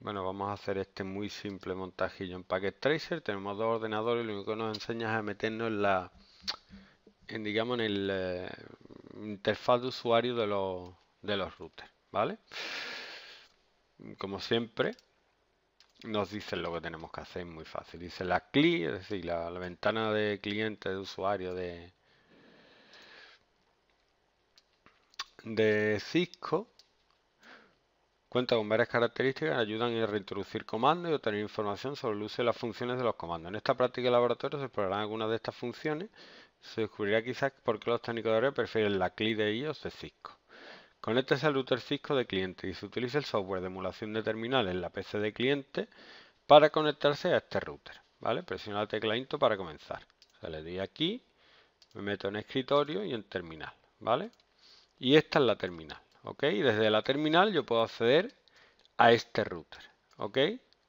Bueno, vamos a hacer este muy simple montajillo en Packet Tracer. Tenemos dos ordenadores y lo único que nos enseña es a meternos en la, digamos, en el eh, interfaz de usuario de los, de los routers, ¿vale? Como siempre, nos dicen lo que tenemos que hacer, Es muy fácil. Dice la CLI, es decir, la, la ventana de cliente, de usuario de, de Cisco Cuenta con varias características que ayudan a reintroducir comandos y obtener información sobre el uso de las funciones de los comandos. En esta práctica de laboratorio se explorarán algunas de estas funciones. Se descubrirá quizás por qué los técnicos de prefieren la CLI de IOS de Cisco. Conéctese al router Cisco de cliente y se utiliza el software de emulación de terminales, la PC de cliente, para conectarse a este router. ¿vale? Presiona la tecla INTO para comenzar. le doy aquí, me meto en escritorio y en terminal. ¿vale? Y esta es la terminal. ¿ok? Desde la terminal yo puedo acceder a este router, ¿ok?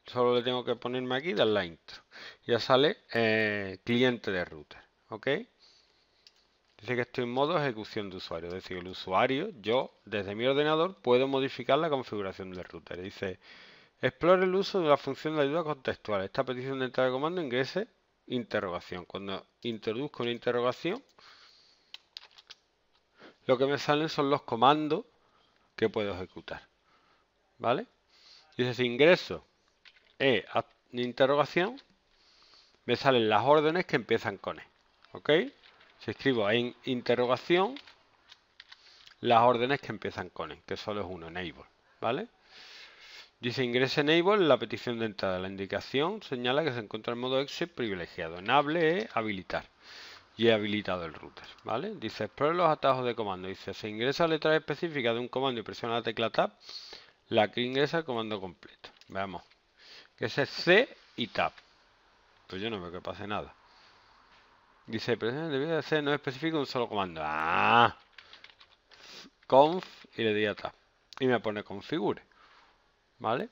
Solo le tengo que ponerme aquí, dar la intro. Ya sale eh, cliente de router, ¿ok? Dice que estoy en modo ejecución de usuario, es decir, el usuario, yo, desde mi ordenador, puedo modificar la configuración del router. Dice, explore el uso de la función de ayuda contextual. Esta petición de entrada de comando ingrese interrogación. Cuando introduzco una interrogación, lo que me salen son los comandos que puedo ejecutar. ¿Vale? Dices ingreso e interrogación, me salen las órdenes que empiezan con e. ¿Ok? Si escribo en interrogación, las órdenes que empiezan con e, que solo es uno, enable. ¿Vale? Dice ingrese enable la petición de entrada. La indicación señala que se encuentra en modo exit privilegiado. Enable E habilitar y he habilitado el router, ¿vale? Dice, explore los atajos de comando. Dice, se ingresa letra específica de un comando y presiona la tecla Tab, la que ingresa el comando completo. Veamos. Que es C y Tab. Pues yo no veo que pase nada. Dice, presiona de C no especifica un solo comando. ¡Ah! Conf y le di a Tab. Y me pone configure. ¿Vale?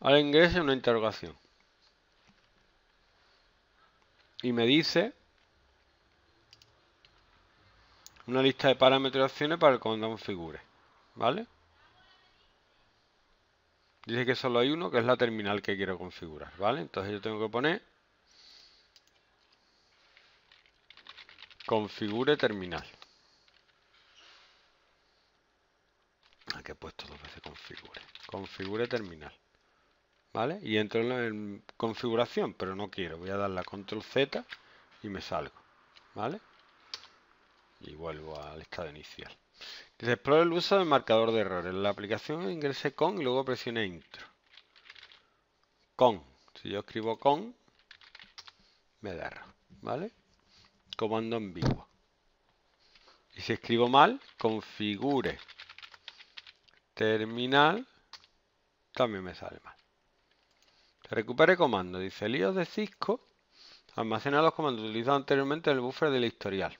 Ahora ingresa una interrogación. Y me dice una lista de parámetros y opciones para que configure, ¿vale? Dice que solo hay uno, que es la terminal que quiero configurar, ¿vale? Entonces yo tengo que poner configure terminal. Aquí ah, he puesto dos veces configure. Configure terminal. ¿Vale? Y entro en configuración, pero no quiero. Voy a dar la control Z y me salgo. ¿Vale? y vuelvo al estado inicial. Dice el uso del marcador de errores. La aplicación ingrese con y luego presione intro. Con. Si yo escribo con, me da error. ¿Vale? Comando vivo Y si escribo mal, configure terminal, también me sale mal. Recupere comando. Dice líos de Cisco. Almacena los comandos utilizados anteriormente en el buffer del historial.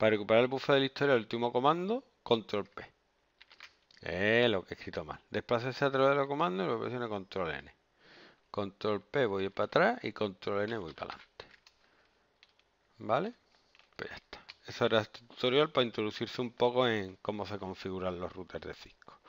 Para recuperar el buffer de la historia último comando, control P. Es lo que he escrito mal. Desplázese a través de los comandos y lo presiona control N. Control P voy para atrás y control N voy para adelante. ¿Vale? Pues ya está. Eso era este tutorial para introducirse un poco en cómo se configuran los routers de Cisco.